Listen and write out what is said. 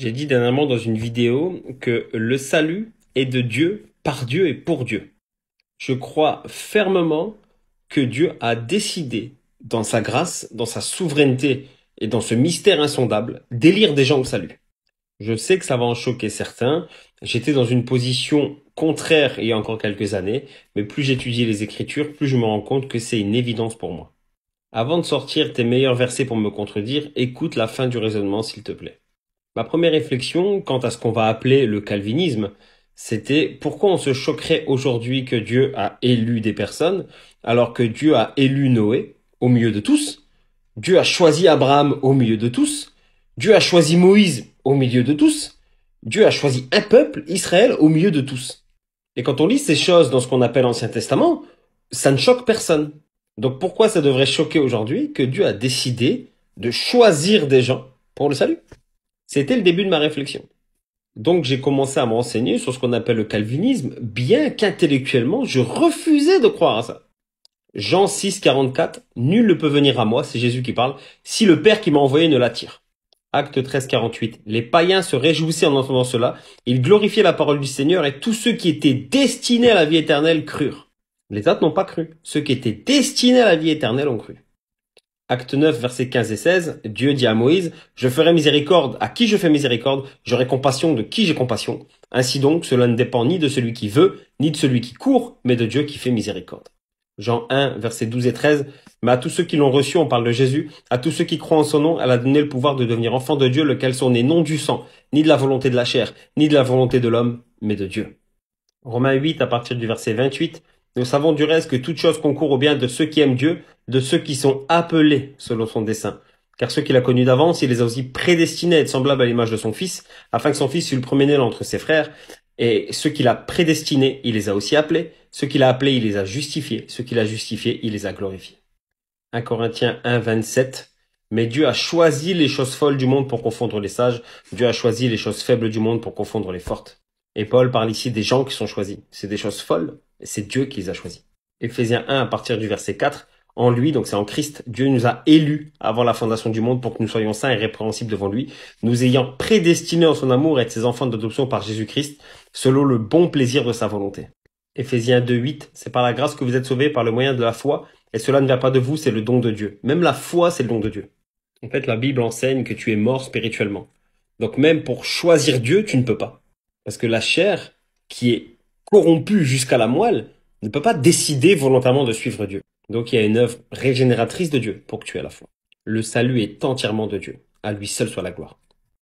J'ai dit dernièrement dans une vidéo que le salut est de Dieu, par Dieu et pour Dieu. Je crois fermement que Dieu a décidé, dans sa grâce, dans sa souveraineté et dans ce mystère insondable, d'élire des gens au salut. Je sais que ça va en choquer certains. J'étais dans une position contraire il y a encore quelques années, mais plus j'étudie les Écritures, plus je me rends compte que c'est une évidence pour moi. Avant de sortir tes meilleurs versets pour me contredire, écoute la fin du raisonnement s'il te plaît. Ma première réflexion quant à ce qu'on va appeler le calvinisme, c'était pourquoi on se choquerait aujourd'hui que Dieu a élu des personnes alors que Dieu a élu Noé au milieu de tous, Dieu a choisi Abraham au milieu de tous, Dieu a choisi Moïse au milieu de tous, Dieu a choisi un peuple, Israël, au milieu de tous. Et quand on lit ces choses dans ce qu'on appelle l'Ancien Testament, ça ne choque personne. Donc pourquoi ça devrait choquer aujourd'hui que Dieu a décidé de choisir des gens pour le salut c'était le début de ma réflexion. Donc j'ai commencé à m'enseigner sur ce qu'on appelle le calvinisme, bien qu'intellectuellement je refusais de croire à ça. Jean 6, 44, nul ne peut venir à moi, c'est Jésus qui parle, si le Père qui m'a envoyé ne l'attire. Acte 13, 48. Les païens se réjouissaient en entendant cela, ils glorifiaient la parole du Seigneur et tous ceux qui étaient destinés à la vie éternelle crurent. Les autres n'ont pas cru. Ceux qui étaient destinés à la vie éternelle ont cru acte 9, versets 15 et 16, Dieu dit à Moïse, je ferai miséricorde à qui je fais miséricorde, j'aurai compassion de qui j'ai compassion. Ainsi donc, cela ne dépend ni de celui qui veut, ni de celui qui court, mais de Dieu qui fait miséricorde. Jean 1, versets 12 et 13, mais à tous ceux qui l'ont reçu, on parle de Jésus, à tous ceux qui croient en son nom, elle a donné le pouvoir de devenir enfant de Dieu, lequel sont nés non du sang, ni de la volonté de la chair, ni de la volonté de l'homme, mais de Dieu. Romains 8, à partir du verset 28, nous savons du reste que toute chose concourt au bien de ceux qui aiment Dieu, de ceux qui sont appelés selon son dessein. Car ceux qu'il a connus d'avance, il les a aussi prédestinés à être semblables à l'image de son fils, afin que son fils fût le premier né entre ses frères. Et ceux qu'il a prédestinés, il les a aussi appelés. Ceux qu'il a appelés, il les a justifiés. Ceux qu'il a justifiés, il les a glorifiés. 1 Corinthiens 1, 27. Mais Dieu a choisi les choses folles du monde pour confondre les sages. Dieu a choisi les choses faibles du monde pour confondre les fortes. Et Paul parle ici des gens qui sont choisis. C'est des choses folles. C'est Dieu qui les a choisis. Éphésiens 1 à partir du verset 4 en lui, donc c'est en Christ, Dieu nous a élus avant la fondation du monde pour que nous soyons saints et répréhensibles devant lui, nous ayant prédestinés en son amour à être ses enfants d'adoption par Jésus-Christ, selon le bon plaisir de sa volonté. Éphésiens 2.8, c'est par la grâce que vous êtes sauvés par le moyen de la foi, et cela ne vient pas de vous, c'est le don de Dieu. Même la foi, c'est le don de Dieu. En fait, la Bible enseigne que tu es mort spirituellement. Donc même pour choisir Dieu, tu ne peux pas. Parce que la chair, qui est corrompue jusqu'à la moelle, ne peut pas décider volontairement de suivre Dieu. Donc il y a une œuvre régénératrice de Dieu pour que tu aies la foi. Le salut est entièrement de Dieu. À lui seul soit la gloire.